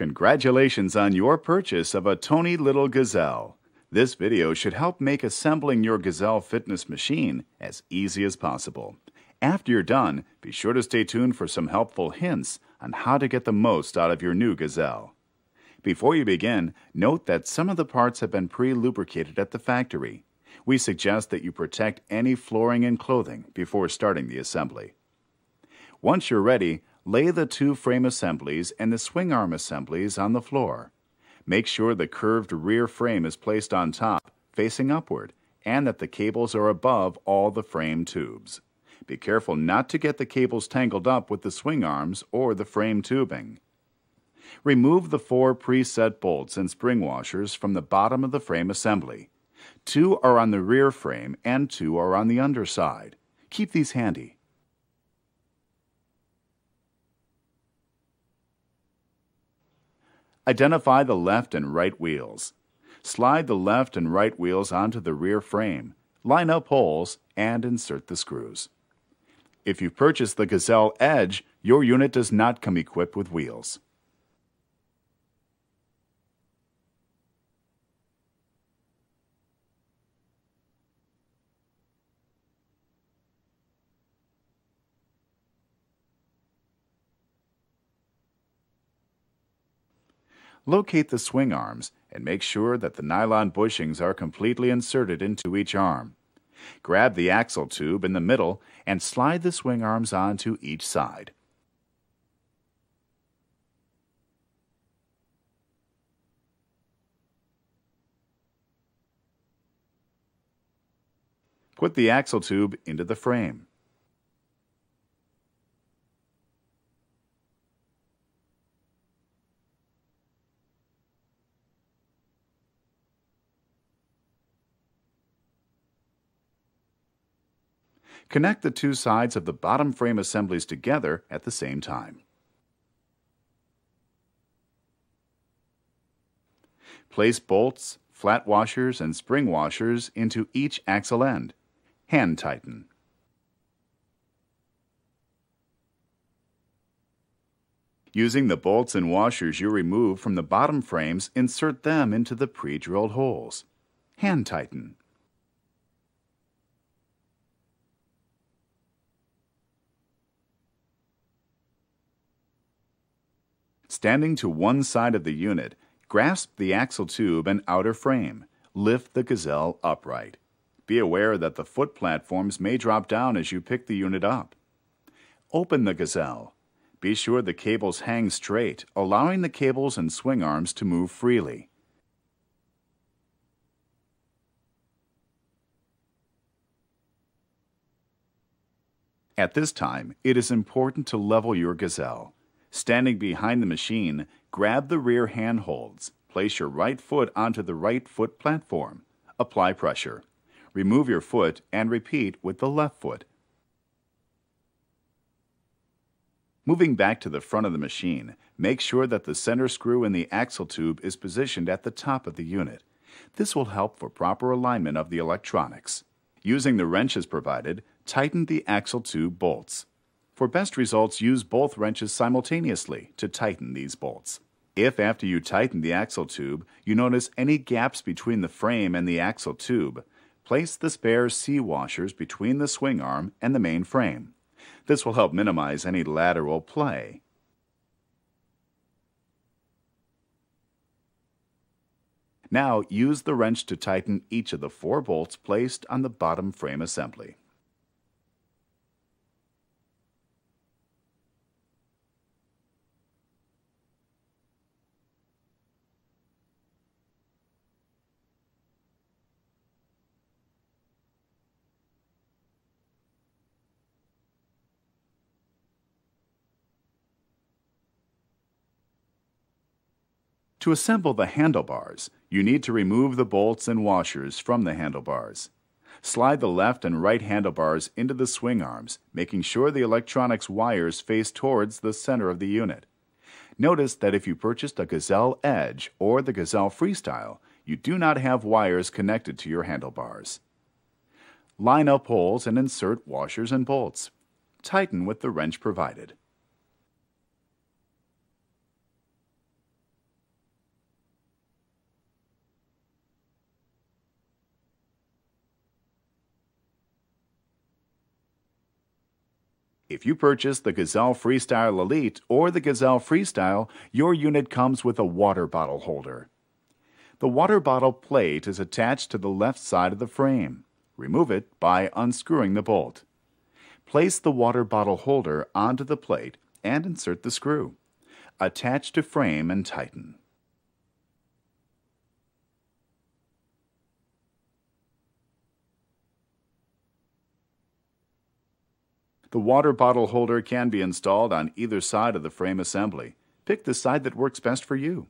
Congratulations on your purchase of a Tony Little Gazelle. This video should help make assembling your Gazelle fitness machine as easy as possible. After you're done, be sure to stay tuned for some helpful hints on how to get the most out of your new Gazelle. Before you begin, note that some of the parts have been pre-lubricated at the factory. We suggest that you protect any flooring and clothing before starting the assembly. Once you're ready, Lay the two frame assemblies and the swing arm assemblies on the floor. Make sure the curved rear frame is placed on top, facing upward, and that the cables are above all the frame tubes. Be careful not to get the cables tangled up with the swing arms or the frame tubing. Remove the four preset bolts and spring washers from the bottom of the frame assembly. Two are on the rear frame and two are on the underside. Keep these handy. Identify the left and right wheels. Slide the left and right wheels onto the rear frame, line up holes, and insert the screws. If you purchase purchased the Gazelle Edge, your unit does not come equipped with wheels. locate the swing arms and make sure that the nylon bushings are completely inserted into each arm. Grab the axle tube in the middle and slide the swing arms onto each side. Put the axle tube into the frame. Connect the two sides of the bottom frame assemblies together at the same time. Place bolts, flat washers, and spring washers into each axle end. Hand tighten. Using the bolts and washers you remove from the bottom frames, insert them into the pre-drilled holes. Hand tighten. Standing to one side of the unit, grasp the axle tube and outer frame. Lift the Gazelle upright. Be aware that the foot platforms may drop down as you pick the unit up. Open the Gazelle. Be sure the cables hang straight, allowing the cables and swing arms to move freely. At this time, it is important to level your gazelle. Standing behind the machine, grab the rear handholds. Place your right foot onto the right foot platform. Apply pressure. Remove your foot and repeat with the left foot. Moving back to the front of the machine, make sure that the center screw in the axle tube is positioned at the top of the unit. This will help for proper alignment of the electronics. Using the wrenches provided, tighten the axle tube bolts. For best results, use both wrenches simultaneously to tighten these bolts. If after you tighten the axle tube, you notice any gaps between the frame and the axle tube, place the spare C washers between the swing arm and the main frame. This will help minimize any lateral play. Now use the wrench to tighten each of the four bolts placed on the bottom frame assembly. To assemble the handlebars, you need to remove the bolts and washers from the handlebars. Slide the left and right handlebars into the swing arms, making sure the electronics wires face towards the center of the unit. Notice that if you purchased a Gazelle Edge or the Gazelle Freestyle, you do not have wires connected to your handlebars. Line up holes and insert washers and bolts. Tighten with the wrench provided. If you purchase the Gazelle Freestyle Elite or the Gazelle Freestyle, your unit comes with a water bottle holder. The water bottle plate is attached to the left side of the frame. Remove it by unscrewing the bolt. Place the water bottle holder onto the plate and insert the screw. Attach to frame and tighten. The water bottle holder can be installed on either side of the frame assembly. Pick the side that works best for you.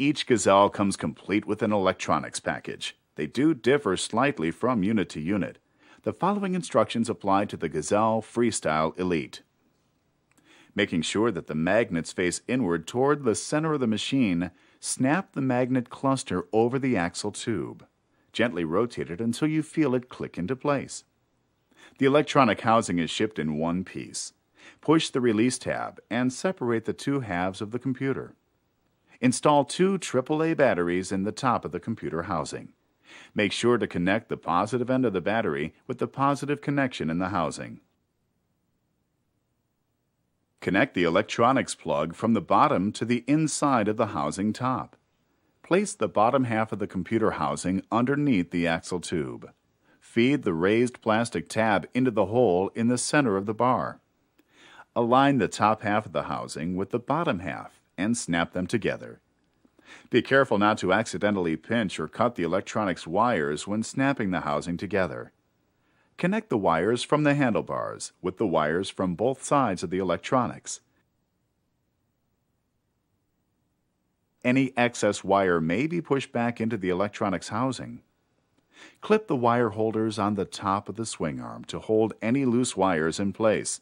Each Gazelle comes complete with an electronics package. They do differ slightly from unit to unit. The following instructions apply to the Gazelle Freestyle Elite. Making sure that the magnets face inward toward the center of the machine, snap the magnet cluster over the axle tube. Gently rotate it until you feel it click into place. The electronic housing is shipped in one piece. Push the Release tab and separate the two halves of the computer. Install two AAA batteries in the top of the computer housing. Make sure to connect the positive end of the battery with the positive connection in the housing. Connect the electronics plug from the bottom to the inside of the housing top. Place the bottom half of the computer housing underneath the axle tube. Feed the raised plastic tab into the hole in the center of the bar. Align the top half of the housing with the bottom half and snap them together. Be careful not to accidentally pinch or cut the electronics wires when snapping the housing together. Connect the wires from the handlebars with the wires from both sides of the electronics. Any excess wire may be pushed back into the electronics housing. Clip the wire holders on the top of the swing arm to hold any loose wires in place.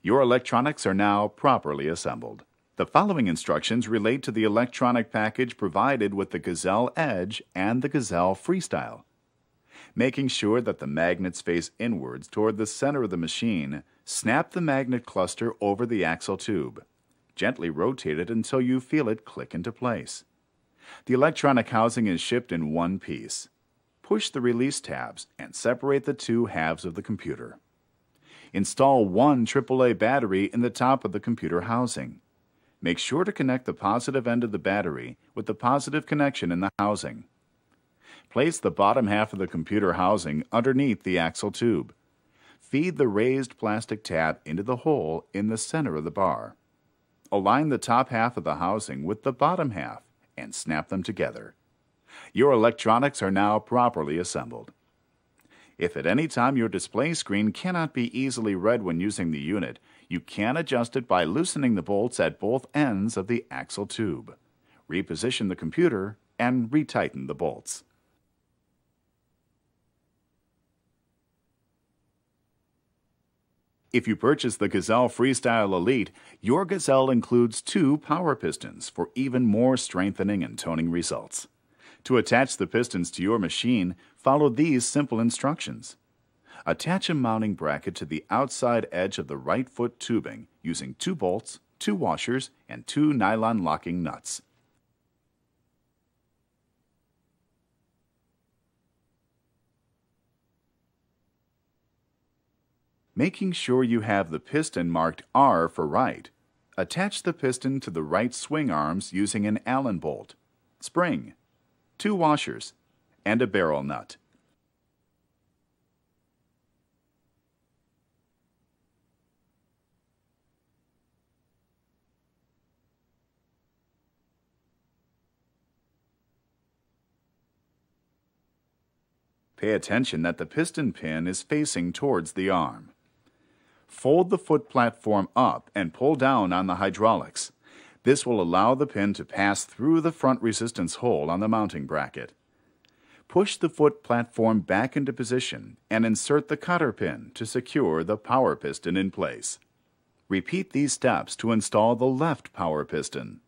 Your electronics are now properly assembled. The following instructions relate to the electronic package provided with the Gazelle Edge and the Gazelle Freestyle. Making sure that the magnets face inwards toward the center of the machine, snap the magnet cluster over the axle tube. Gently rotate it until you feel it click into place. The electronic housing is shipped in one piece. Push the release tabs and separate the two halves of the computer. Install one AAA battery in the top of the computer housing. Make sure to connect the positive end of the battery with the positive connection in the housing. Place the bottom half of the computer housing underneath the axle tube. Feed the raised plastic tab into the hole in the center of the bar align the top half of the housing with the bottom half and snap them together. Your electronics are now properly assembled. If at any time your display screen cannot be easily read when using the unit, you can adjust it by loosening the bolts at both ends of the axle tube. Reposition the computer and retighten the bolts. If you purchase the Gazelle Freestyle Elite, your Gazelle includes two power pistons for even more strengthening and toning results. To attach the pistons to your machine, follow these simple instructions. Attach a mounting bracket to the outside edge of the right foot tubing using two bolts, two washers, and two nylon locking nuts. making sure you have the piston marked R for right. Attach the piston to the right swing arms using an Allen bolt, spring, two washers, and a barrel nut. Pay attention that the piston pin is facing towards the arm fold the foot platform up and pull down on the hydraulics. This will allow the pin to pass through the front resistance hole on the mounting bracket. Push the foot platform back into position and insert the cotter pin to secure the power piston in place. Repeat these steps to install the left power piston.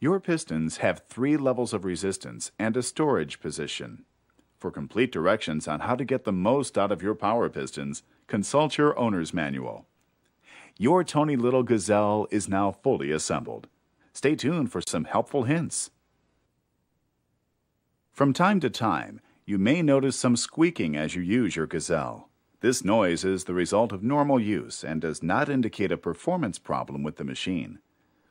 Your pistons have three levels of resistance and a storage position. For complete directions on how to get the most out of your power pistons, consult your owner's manual. Your Tony Little Gazelle is now fully assembled. Stay tuned for some helpful hints. From time to time, you may notice some squeaking as you use your Gazelle. This noise is the result of normal use and does not indicate a performance problem with the machine.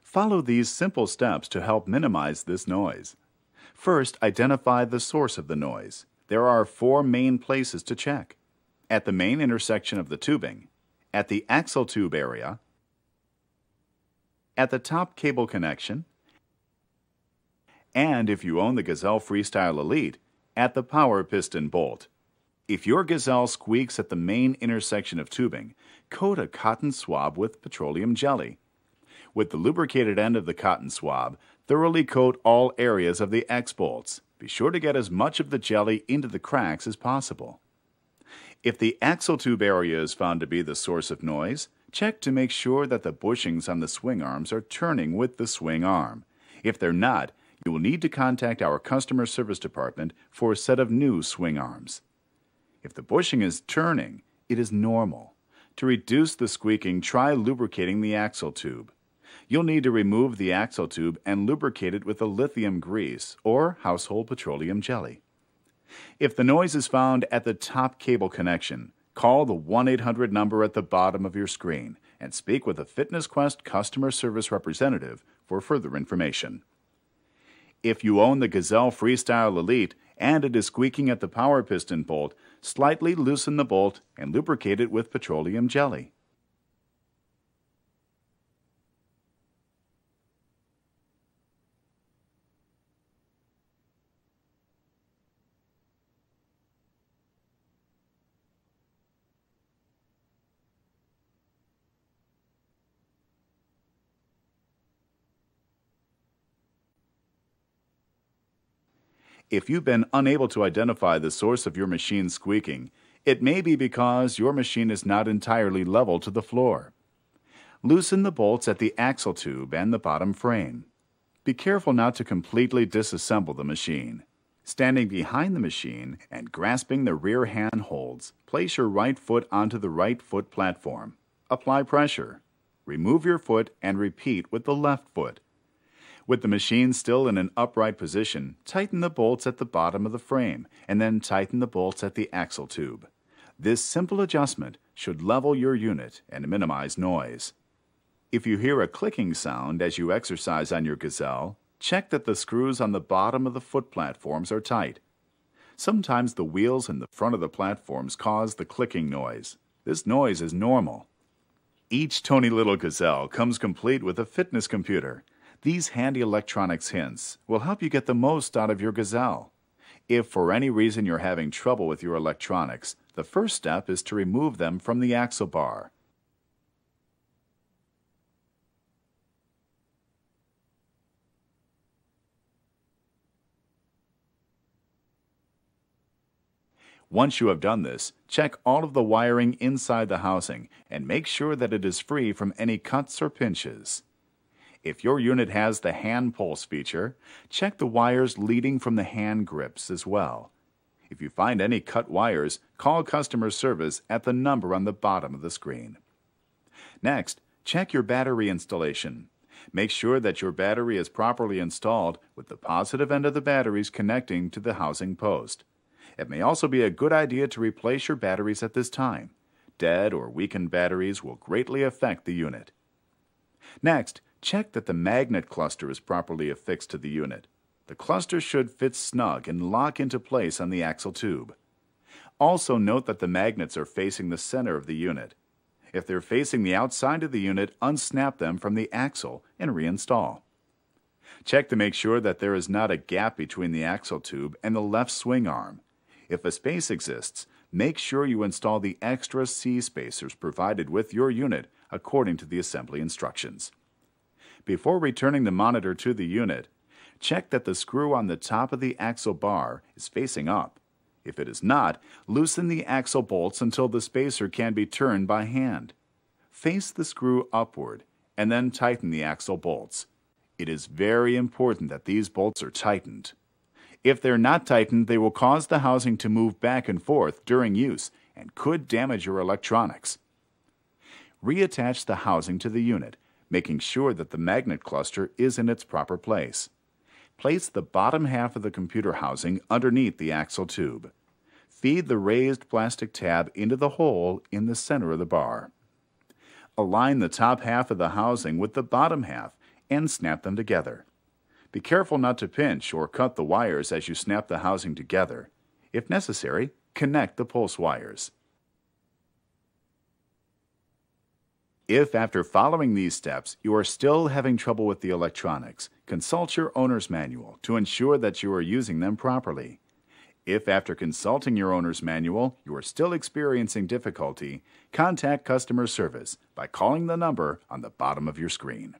Follow these simple steps to help minimize this noise. First, identify the source of the noise there are four main places to check. At the main intersection of the tubing, at the axle tube area, at the top cable connection, and if you own the Gazelle Freestyle Elite, at the power piston bolt. If your Gazelle squeaks at the main intersection of tubing, coat a cotton swab with petroleum jelly. With the lubricated end of the cotton swab, thoroughly coat all areas of the X bolts be sure to get as much of the jelly into the cracks as possible. If the axle tube area is found to be the source of noise, check to make sure that the bushings on the swing arms are turning with the swing arm. If they're not, you will need to contact our customer service department for a set of new swing arms. If the bushing is turning, it is normal. To reduce the squeaking, try lubricating the axle tube. You'll need to remove the axle tube and lubricate it with a lithium grease or household petroleum jelly. If the noise is found at the top cable connection, call the 1 800 number at the bottom of your screen and speak with a FitnessQuest customer service representative for further information. If you own the Gazelle Freestyle Elite and it is squeaking at the power piston bolt, slightly loosen the bolt and lubricate it with petroleum jelly. If you've been unable to identify the source of your machine's squeaking, it may be because your machine is not entirely level to the floor. Loosen the bolts at the axle tube and the bottom frame. Be careful not to completely disassemble the machine. Standing behind the machine and grasping the rear hand holds, place your right foot onto the right foot platform. Apply pressure. Remove your foot and repeat with the left foot. With the machine still in an upright position, tighten the bolts at the bottom of the frame and then tighten the bolts at the axle tube. This simple adjustment should level your unit and minimize noise. If you hear a clicking sound as you exercise on your Gazelle, check that the screws on the bottom of the foot platforms are tight. Sometimes the wheels in the front of the platforms cause the clicking noise. This noise is normal. Each Tony Little Gazelle comes complete with a fitness computer these handy electronics hints will help you get the most out of your Gazelle. If for any reason you're having trouble with your electronics, the first step is to remove them from the axle bar. Once you have done this, check all of the wiring inside the housing and make sure that it is free from any cuts or pinches. If your unit has the hand pulse feature, check the wires leading from the hand grips as well. If you find any cut wires, call customer service at the number on the bottom of the screen. Next, check your battery installation. Make sure that your battery is properly installed with the positive end of the batteries connecting to the housing post. It may also be a good idea to replace your batteries at this time. Dead or weakened batteries will greatly affect the unit. Next, Check that the magnet cluster is properly affixed to the unit. The cluster should fit snug and lock into place on the axle tube. Also note that the magnets are facing the center of the unit. If they're facing the outside of the unit, unsnap them from the axle and reinstall. Check to make sure that there is not a gap between the axle tube and the left swing arm. If a space exists, make sure you install the extra C spacers provided with your unit according to the assembly instructions. Before returning the monitor to the unit, check that the screw on the top of the axle bar is facing up. If it is not, loosen the axle bolts until the spacer can be turned by hand. Face the screw upward and then tighten the axle bolts. It is very important that these bolts are tightened. If they're not tightened, they will cause the housing to move back and forth during use and could damage your electronics. Reattach the housing to the unit making sure that the magnet cluster is in its proper place. Place the bottom half of the computer housing underneath the axle tube. Feed the raised plastic tab into the hole in the center of the bar. Align the top half of the housing with the bottom half and snap them together. Be careful not to pinch or cut the wires as you snap the housing together. If necessary, connect the pulse wires. If, after following these steps, you are still having trouble with the electronics, consult your owner's manual to ensure that you are using them properly. If, after consulting your owner's manual, you are still experiencing difficulty, contact customer service by calling the number on the bottom of your screen.